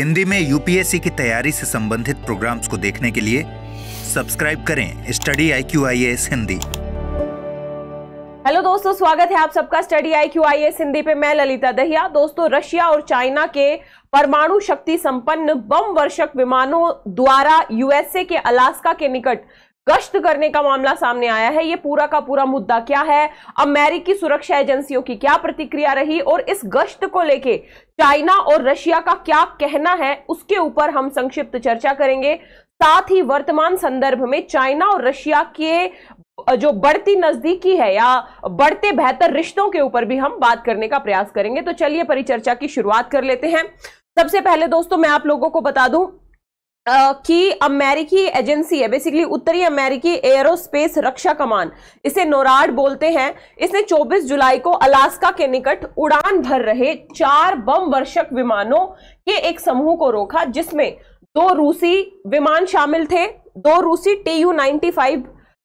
हिंदी में यूपीएससी की तैयारी से संबंधित प्रोग्राम्स को देखने के लिए सब्सक्राइब करें study I Q I S Hindi hello दोस्तों स्वागत है आप सबका study I Q I S Hindi पे मैं ललिता दहिया दोस्तों रशिया और चाइना के परमाणु शक्ति संपन्न बम वर्षक विमानों द्वारा यूएसए के अलास्का के निकट गश्त करने का मामला सामने आया है ये पूरा का पूरा मुद्दा क्या है अमेरिकी सुरक्षा एजेंसियों की क्या प्रतिक्रिया रही और इस गश्त को लेके चाइना और रशिया का क्या कहना है उसके ऊपर हम संक्षिप्त चर्चा करेंगे साथ ही वर्तमान संदर्भ में चाइना और रशिया के जो बढ़ती नजदीकी है या बढ़ते बेहतर रिश्तों के ऊपर भी हम बात करने का प्रयास करेंगे तो चलिए परिचर्चा की शुरुआत कर लेते हैं सबसे पहले दोस्तों मैं आप लोगों को बता दूं की अमेरिकी एजेंसी है बेसिकली उत्तरी अमेरिकी एयरोस्पेस रक्षा कमान इसे नोराड बोलते हैं इसने 24 जुलाई को अलास्का के निकट उड़ान भर रहे चार बम वर्षक विमानों के एक समूह को रोका जिसमें दो रूसी विमान शामिल थे दो रूसी टी यू नाइन्टी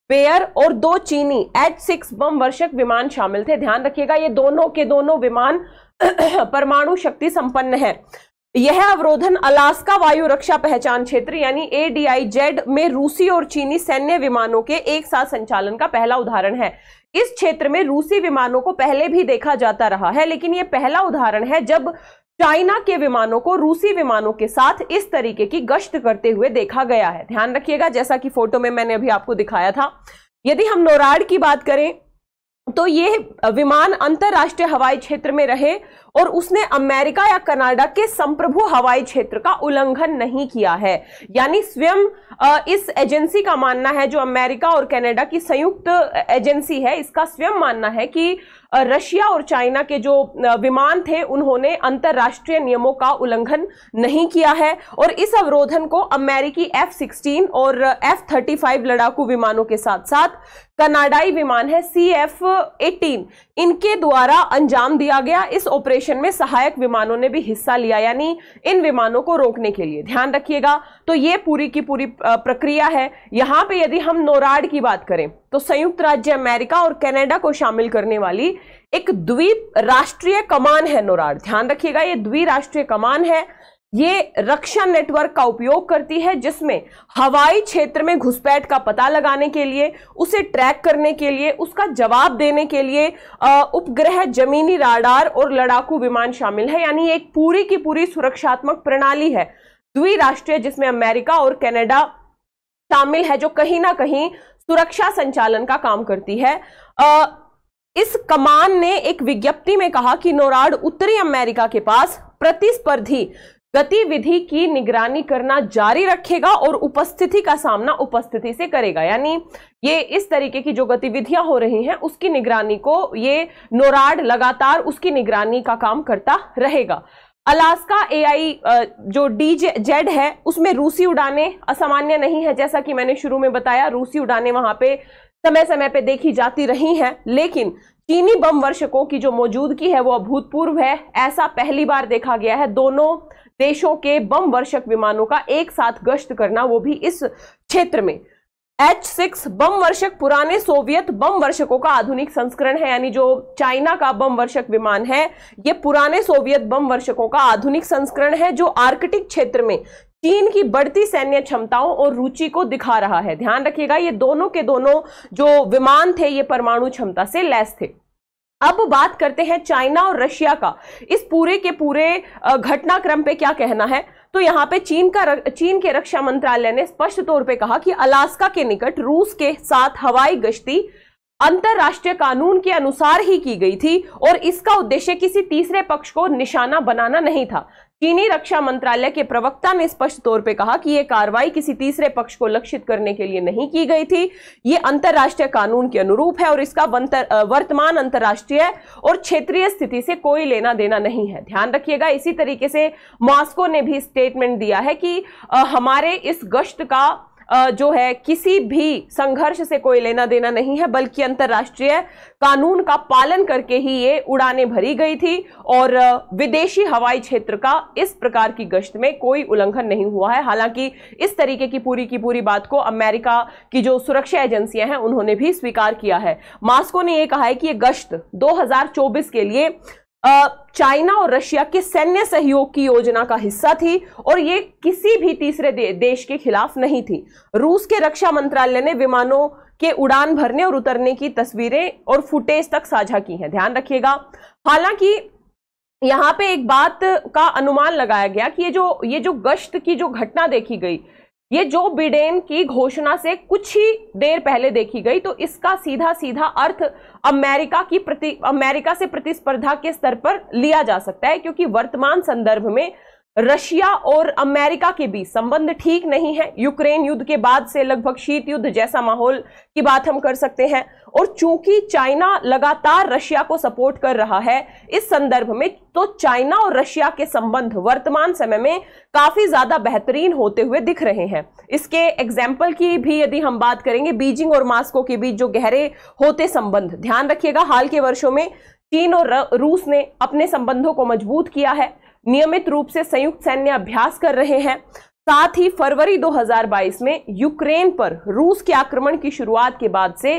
पेयर और दो चीनी एच सिक्स बम वर्षक विमान शामिल थे ध्यान रखिएगा ये दोनों के दोनों विमान परमाणु शक्ति संपन्न है यह अवरोधन अलास्का वायु रक्षा पहचान क्षेत्र यानी एडीआईजेड में रूसी और चीनी सैन्य विमानों के एक साथ संचालन का पहला उदाहरण है इस क्षेत्र में रूसी विमानों को पहले भी देखा जाता रहा है लेकिन यह पहला उदाहरण है जब चाइना के विमानों को रूसी विमानों के साथ इस तरीके की गश्त करते हुए देखा गया है ध्यान रखिएगा जैसा कि फोटो में मैंने अभी आपको दिखाया था यदि हम नोराड की बात करें तो ये विमान अंतर्राष्ट्रीय हवाई क्षेत्र में रहे और उसने अमेरिका या कनाडा के संप्रभु हवाई क्षेत्र का उल्लंघन नहीं किया है यानी स्वयं इस एजेंसी का मानना है जो अमेरिका और कनाडा की संयुक्त एजेंसी है इसका स्वयं मानना है कि रशिया और चाइना के जो विमान थे उन्होंने अंतर्राष्ट्रीय नियमों का उल्लंघन नहीं किया है और इस अवरोधन को अमेरिकी एफ सिक्सटीन और एफ थर्टी फाइव लड़ाकू विमानों के साथ साथ कनाडाई विमान है सी एफ एटीन इनके द्वारा अंजाम दिया गया इस ऑपरेशन ऑपरेशन में सहायक विमानों ने भी हिस्सा लिया यानी इन विमानों को रोकने के लिए ध्यान रखिएगा तो ये पूरी की पूरी प्रक्रिया है यहां पे यदि हम नोराड की बात करें तो संयुक्त राज्य अमेरिका और कनाडा को शामिल करने वाली एक द्वीप राष्ट्रीय कमान है नोराड ध्यान रखिएगा ये द्विराष्ट्रीय कमान है ये रक्षा नेटवर्क का उपयोग करती है जिसमें हवाई क्षेत्र में घुसपैठ का पता लगाने के लिए उसे ट्रैक करने के लिए उसका जवाब देने के लिए उपग्रह जमीनी राडार और लड़ाकू विमान शामिल है यानी एक पूरी की पूरी सुरक्षात्मक प्रणाली है द्विराष्ट्रीय जिसमें अमेरिका और कैनेडा शामिल है जो कहीं ना कहीं सुरक्षा संचालन का काम करती है आ, इस कमान ने एक विज्ञप्ति में कहा कि नोराड उत्तरी अमेरिका के पास प्रतिस्पर्धी गतिविधि की निगरानी करना जारी रखेगा और उपस्थिति का सामना उपस्थिति से करेगा यानी ये इस तरीके की जो गतिविधियां हो रही हैं उसकी निगरानी को ये नोराड लगातार उसकी निगरानी का काम करता रहेगा अलास्का एआई जो डी जेड है उसमें रूसी उड़ाने असामान्य नहीं है जैसा कि मैंने शुरू में बताया रूसी उड़ाने वहां पे समय समय पे देखी जाती रही हैं लेकिन चीनी बम वर्षकों की जो मौजूदगी है वो अभूतपूर्व है ऐसा पहली बार देखा गया है दोनों देशों के बम वर्षक विमानों का एक साथ गश्त करना वो भी इस क्षेत्र में एच सिक्स बम वर्षक पुराने सोवियत बम वर्षकों का आधुनिक संस्करण है यानी जो चाइना का बम वर्षक विमान है ये पुराने सोवियत बम वर्षकों का आधुनिक संस्करण है जो आर्कटिक क्षेत्र में चीन की बढ़ती सैन्य क्षमताओं और रुचि को दिखा रहा है ध्यान रखिएगा ये दोनों के दोनों जो विमान थे ये परमाणु क्षमता से लैस थे अब बात करते हैं चाइना और रशिया का इस पूरे के पूरे घटनाक्रम पे क्या कहना है तो यहां पे चीन का चीन के रक्षा मंत्रालय ने स्पष्ट तौर पे कहा कि अलास्का के निकट रूस के साथ हवाई गश्ती अंतरराष्ट्रीय कानून के अनुसार ही की गई थी और इसका उद्देश्य किसी तीसरे पक्ष को निशाना बनाना नहीं था चीनी रक्षा मंत्रालय के प्रवक्ता ने स्पष्ट तौर पर कहा कि यह कार्रवाई किसी तीसरे पक्ष को लक्षित करने के लिए नहीं की गई थी ये अंतर्राष्ट्रीय कानून के अनुरूप है और इसका वर्तमान अंतर्राष्ट्रीय और क्षेत्रीय स्थिति से कोई लेना देना नहीं है ध्यान रखिएगा इसी तरीके से मॉस्को ने भी स्टेटमेंट दिया है कि हमारे इस गश्त का जो है किसी भी संघर्ष से कोई लेना देना नहीं है बल्कि अंतर्राष्ट्रीय कानून का पालन करके ही ये उड़ानें भरी गई थी और विदेशी हवाई क्षेत्र का इस प्रकार की गश्त में कोई उल्लंघन नहीं हुआ है हालांकि इस तरीके की पूरी की पूरी बात को अमेरिका की जो सुरक्षा एजेंसियां हैं उन्होंने भी स्वीकार किया है मास्को ने यह कहा है कि ये गश्त दो के लिए चाइना और रशिया के सैन्य सहयोग की योजना का हिस्सा थी और ये किसी भी तीसरे दे, देश के खिलाफ नहीं थी रूस के रक्षा मंत्रालय ने विमानों के उड़ान भरने और उतरने की तस्वीरें और फुटेज तक साझा की हैं ध्यान रखिएगा हालांकि यहाँ पे एक बात का अनुमान लगाया गया कि ये जो ये जो गश्त की जो घटना देखी गई ये जो बिडेन की घोषणा से कुछ ही देर पहले देखी गई तो इसका सीधा सीधा अर्थ अमेरिका की प्रति अमेरिका से प्रतिस्पर्धा के स्तर पर लिया जा सकता है क्योंकि वर्तमान संदर्भ में रशिया और अमेरिका के बीच संबंध ठीक नहीं है यूक्रेन युद्ध के बाद से लगभग शीत युद्ध जैसा माहौल की बात हम कर सकते हैं और चूंकि चाइना लगातार रशिया को सपोर्ट कर रहा है इस संदर्भ में तो चाइना और रशिया के संबंध वर्तमान समय में काफी ज्यादा बेहतरीन होते हुए दिख रहे हैं इसके एग्जाम्पल की भी यदि हम बात करेंगे बीजिंग और मास्को के बीच जो गहरे होते संबंध ध्यान रखिएगा हाल के वर्षों में चीन और रूस ने अपने संबंधों को मजबूत किया है नियमित रूप से संयुक्त सैन्य अभ्यास कर रहे हैं साथ ही फरवरी 2022 में यूक्रेन पर रूस के आक्रमण की शुरुआत के बाद से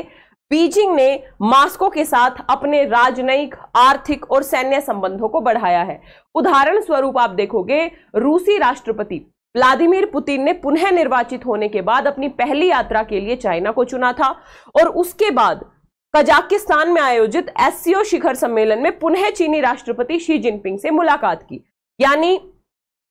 बीजिंग ने मास्को के साथ अपने राजनयिक आर्थिक और सैन्य संबंधों को बढ़ाया है उदाहरण स्वरूप आप देखोगे रूसी राष्ट्रपति व्लादिमीर पुतिन ने पुनः निर्वाचित होने के बाद अपनी पहली यात्रा के लिए चाइना को चुना था और उसके बाद कजाकिस्तान में आयोजित एससीओ शिखर सम्मेलन में पुनः चीनी राष्ट्रपति शी जिनपिंग से मुलाकात की यानी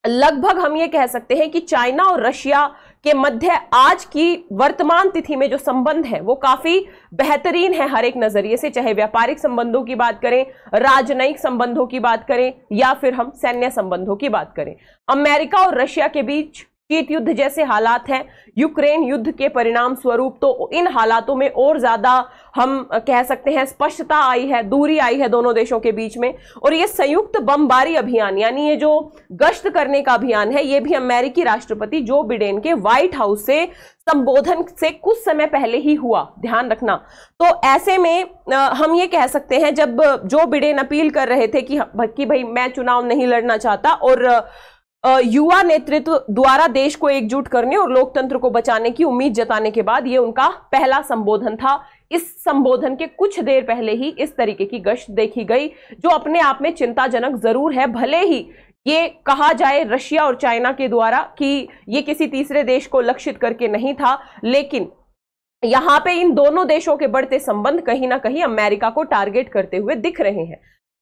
लगभग हम ये कह सकते हैं कि चाइना और रशिया के मध्य आज की वर्तमान तिथि में जो संबंध है वो काफी बेहतरीन है हर एक नजरिए से चाहे व्यापारिक संबंधों की बात करें राजनयिक संबंधों की बात करें या फिर हम सैन्य संबंधों की बात करें अमेरिका और रशिया के बीच कीट युद्ध जैसे हालात हैं यूक्रेन युद्ध के परिणाम स्वरूप तो इन हालातों में और ज्यादा हम कह सकते हैं स्पष्टता आई है दूरी आई है दोनों देशों के बीच में और ये संयुक्त बमबारी अभियान यानी ये जो गश्त करने का अभियान है ये भी अमेरिकी राष्ट्रपति जो बिडेन के व्हाइट हाउस से संबोधन से कुछ समय पहले ही हुआ ध्यान रखना तो ऐसे में हम ये कह सकते हैं जब जो बिडेन अपील कर रहे थे कि, कि भाई मैं चुनाव नहीं लड़ना चाहता और युवा नेतृत्व द्वारा देश को एकजुट करने और लोकतंत्र को बचाने की उम्मीद जताने के बाद यह उनका पहला संबोधन था इस संबोधन के कुछ देर पहले ही इस तरीके की गश्त देखी गई जो अपने आप में चिंताजनक जरूर है भले ही ये कहा जाए रशिया और चाइना के द्वारा कि ये किसी तीसरे देश को लक्षित करके नहीं था लेकिन यहां पे इन दोनों देशों के बढ़ते संबंध कहीं ना कहीं अमेरिका को टारगेट करते हुए दिख रहे हैं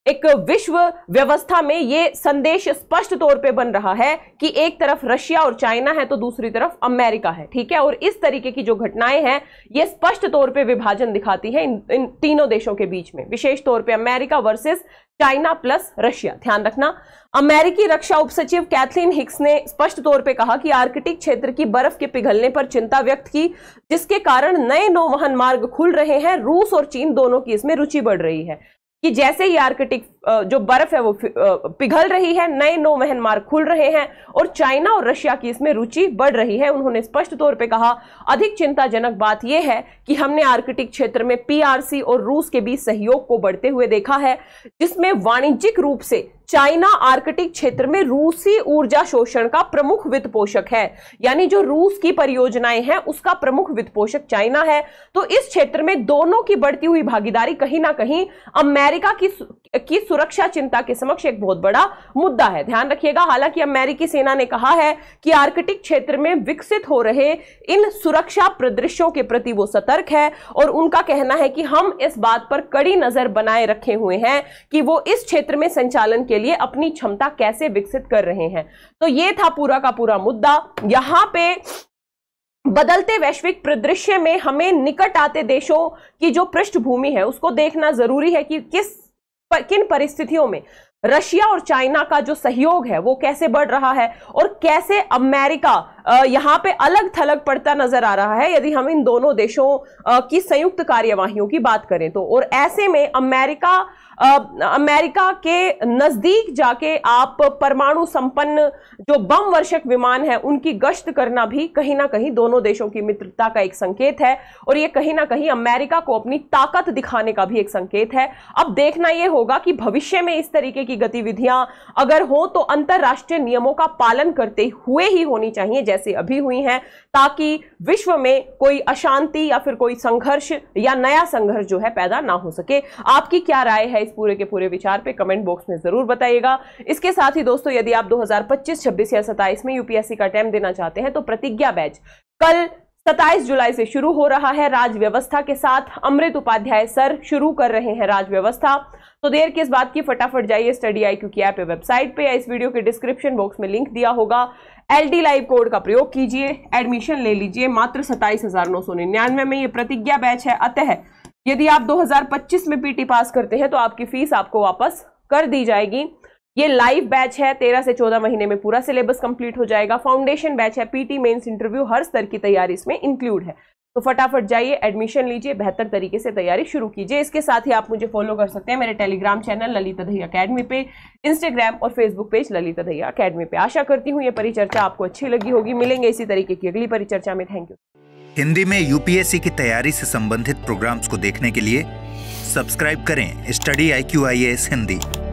एक विश्व व्यवस्था में ये संदेश स्पष्ट तौर पे बन रहा है कि एक तरफ रशिया और चाइना है तो दूसरी तरफ अमेरिका है ठीक है और इस तरीके की जो घटनाएं हैं ये स्पष्ट तौर पे विभाजन दिखाती है इन, इन तीनों देशों के बीच में विशेष तौर पे America versus China plus Russia ध्यान रखना अमेरिकी रक्षा उप सचिव कैथलीन हिक्स ने स्पष्ट तौर पर कहा कि आर्कटिक क्षेत्र की बर्फ के पिघलने पर चिंता व्यक्त की जिसके कारण नए नौवहन मार्ग खुल रहे हैं रूस और चीन दोनों की इसमें रुचि बढ़ रही है कि जैसे ही आर्कटिक जो बर्फ है वो पिघल रही है नए नौ वहन मार्ग खुल रहे हैं और चाइना और रशिया की इसमें रुचि बढ़ रही है उन्होंने स्पष्ट तौर पे कहा अधिक चिंताजनक बात यह है कि हमने आर्कटिक क्षेत्र में पीआरसी और रूस के बीच सहयोग को बढ़ते हुए देखा है जिसमें वाणिज्यिक रूप से चाइना आर्कटिक क्षेत्र में रूसी ऊर्जा शोषण का प्रमुख वित्त पोषक है यानी जो रूस की परियोजनाएं हैं उसका प्रमुख वित्त पोषक चाइना है तो इस क्षेत्र में दोनों की बढ़ती हुई भागीदारी कहीं ना कहीं अमेरिका की की सुरक्षा चिंता के समक्ष एक बहुत बड़ा मुद्दा है ध्यान रखिएगा हालांकि अमेरिकी सेना ने कहा है कि आर्कटिक क्षेत्र में विकसित हो रहे इन सुरक्षा प्रदृश्यों के प्रति वो सतर्क है और उनका कहना है कि हम इस बात पर कड़ी नजर बनाए रखे हुए हैं कि वो इस क्षेत्र में संचालन के लिए अपनी क्षमता कैसे विकसित कर रहे हैं तो ये था पूरा का पूरा मुद्दा यहां पे बदलते वैश्विक परिदृश्य में हमें निकट आते देशों की जो पृष्ठभूमि है उसको देखना जरूरी है कि किस पर, किन परिस्थितियों में रशिया और चाइना का जो सहयोग है वो कैसे बढ़ रहा है और कैसे अमेरिका यहाँ पे अलग थलग पड़ता नजर आ रहा है यदि हम इन दोनों देशों की संयुक्त कार्यवाही की बात करें तो और ऐसे में अमेरिका आ, अमेरिका के नजदीक जाके आप परमाणु संपन्न जो बम वर्षक विमान है उनकी गश्त करना भी कहीं ना कहीं दोनों देशों की मित्रता का एक संकेत है और ये कहीं ना कहीं अमेरिका को अपनी ताकत दिखाने का भी एक संकेत है अब देखना यह होगा कि भविष्य में इस तरीके की गतिविधियां अगर हो तो अंतर्राष्ट्रीय नियमों का पालन करते हुए ही होनी चाहिए जैसे अभी हुई हैं ताकि विश्व में कोई अशांति या फिर कोई संघर्ष या नया संघर्ष जो है पैदा ना हो सके आपकी क्या राय है इस पूरे के पूरे विचार पे कमेंट बॉक्स में ज़रूर बताइएगा इसके साथ ही दोस्तों यदि आप 2025 26 या 27 में यूपीएससी का अटैम्प देना चाहते हैं तो प्रतिज्ञा बैच कल सत्ताईस जुलाई से शुरू हो रहा है राज व्यवस्था के साथ अमृत उपाध्याय सर शुरू कर रहे हैं राज व्यवस्था तो देर किस बात की फटाफट जाइए study I Q app website पे या इस वीडियो के डिस्क्रिप्शन बॉक्स में लिंक दिया होगा एल डी लाइव कोड का प्रयोग कीजिए एडमिशन ले लीजिए मात्र सत्ताईस हजार नौ सौ निन्यानवे में ये प्रतिज्ञा बैच है अतः यदि आप 2025 में पीटी पास करते हैं तो आपकी फीस आपको वापस कर दी जाएगी ये लाइव बैच है तेरह से चौदह महीने में पूरा सिलेबस कंप्लीट हो जाएगा फाउंडेशन बैच है पीटी मेंस इंटरव्यू हर स्तर की तैयारी इसमें इंक्लूड है तो फटाफट जाइए एडमिशन लीजिए बेहतर तरीके से तैयारी शुरू कीजिए इसके साथ ही आप मुझे फॉलो कर सकते हैं मेरे Telegram channel Lalit Dahiya academy पे इंस्टाग्राम और Facebook page Lalita Dahiya academy पे आशा करती हूँ ये परिचर्चा आपको अच्छी लगी होगी मिलेंगे इसी तरीके की अगली परिचर्चा में थैंक यू हिंदी में यूपीएससी की तैयारी से संबंधित प्रोग्राम्स को देखने के लिए सब्सक्राइब करें स्टडी आई हिंदी